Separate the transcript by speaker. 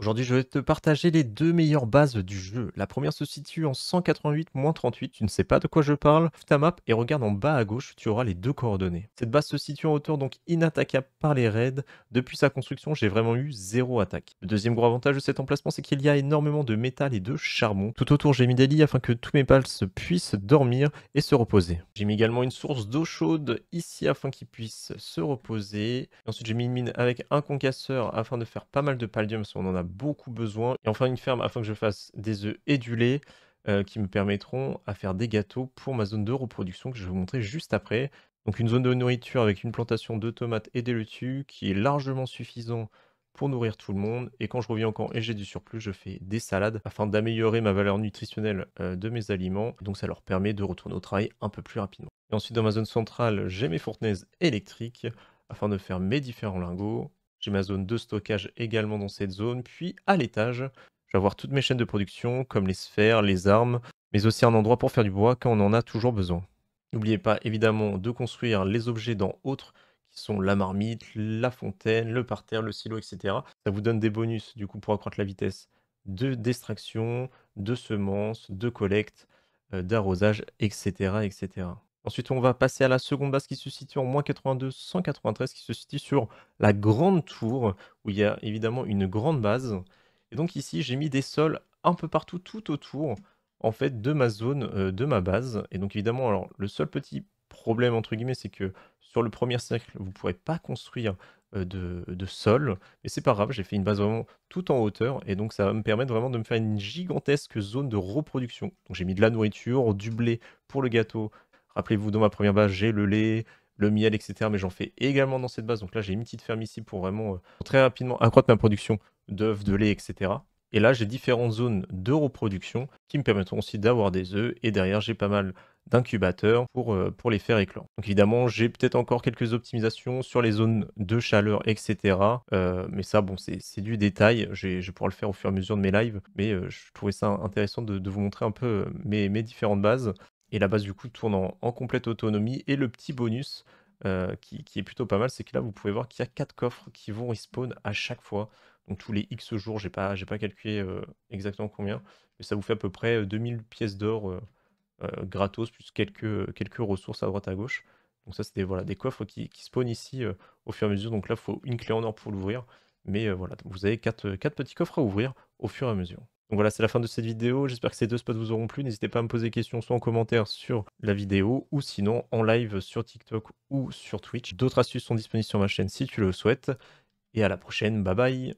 Speaker 1: Aujourd'hui, je vais te partager les deux meilleures bases du jeu. La première se situe en 188-38, tu ne sais pas de quoi je parle. Ouvre ta map et regarde en bas à gauche, tu auras les deux coordonnées. Cette base se situe en hauteur, donc inattaquable par les raids. Depuis sa construction, j'ai vraiment eu zéro attaque. Le deuxième gros avantage de cet emplacement, c'est qu'il y a énormément de métal et de charbon. Tout autour, j'ai mis des lits afin que tous mes pals puissent dormir et se reposer. J'ai mis également une source d'eau chaude ici afin qu'ils puissent se reposer. ensuite, j'ai mis une mine avec un concasseur afin de faire pas mal de paldium, si on en a beaucoup besoin. Et enfin, une ferme afin que je fasse des œufs et du lait euh, qui me permettront à faire des gâteaux pour ma zone de reproduction que je vais vous montrer juste après. Donc une zone de nourriture avec une plantation de tomates et des laitues qui est largement suffisant pour nourrir tout le monde. Et quand je reviens au camp et j'ai du surplus, je fais des salades afin d'améliorer ma valeur nutritionnelle euh, de mes aliments. Donc ça leur permet de retourner au travail un peu plus rapidement. Et ensuite dans ma zone centrale, j'ai mes fournaises électriques afin de faire mes différents lingots. J'ai ma zone de stockage également dans cette zone. Puis à l'étage, je vais avoir toutes mes chaînes de production, comme les sphères, les armes, mais aussi un endroit pour faire du bois quand on en a toujours besoin. N'oubliez pas évidemment de construire les objets dans autres qui sont la marmite, la fontaine, le parterre, le silo, etc. Ça vous donne des bonus du coup pour accroître la vitesse de distraction, de semences, de collecte, euh, d'arrosage, etc., etc. Ensuite, on va passer à la seconde base qui se situe en moins 82, 193, qui se situe sur la grande tour, où il y a évidemment une grande base. Et donc ici, j'ai mis des sols un peu partout, tout autour, en fait, de ma zone, euh, de ma base. Et donc évidemment, alors le seul petit problème, entre guillemets, c'est que sur le premier cercle, vous ne pourrez pas construire euh, de, de, sol. Mais c'est pas grave, j'ai fait une base vraiment tout en hauteur. Et donc ça va me permettre vraiment de me faire une gigantesque zone de reproduction. Donc j'ai mis de la nourriture, du blé pour le gâteau Rappelez-vous, dans ma première base, j'ai le lait, le miel, etc. Mais j'en fais également dans cette base. Donc là, j'ai une petite ferme ici pour vraiment euh, très rapidement accroître ma production d'œufs, de lait, etc. Et là, j'ai différentes zones de reproduction qui me permettront aussi d'avoir des œufs. Et derrière, j'ai pas mal d'incubateurs pour, euh, pour les faire éclore. Donc évidemment, j'ai peut-être encore quelques optimisations sur les zones de chaleur, etc. Euh, mais ça, bon, c'est du détail. Je pourrais le faire au fur et à mesure de mes lives. Mais je trouvais ça intéressant de, vous montrer un peu mes différentes bases. Et la base du coup tourne en, complète autonomie. Et le petit bonus euh, qui, est plutôt pas mal, c'est que là vous pouvez voir qu'il y a quatre coffres qui vont respawn à chaque fois. Donc tous les X jours, j'ai pas, pas calculé euh, exactement combien, mais ça vous fait à peu près 2000 euh, pièces d'or gratos, plus quelques, quelques ressources à droite à gauche. Donc ça, c'est des, voilà, des coffres qui, spawnent ici au fur et à mesure. Donc là, il faut une clé en or pour l'ouvrir. Mais voilà, vous avez 4 quatre, quatre petits coffres à ouvrir au fur et à mesure. Donc voilà, c'est la fin de cette vidéo. J'espère que ces deux spots vous auront plu. N'hésitez pas à me poser des questions soit en commentaire sur la vidéo ou sinon en live sur TikTok ou sur Twitch. D'autres astuces sont disponibles sur ma chaîne si tu le souhaites. Et à la prochaine, bye bye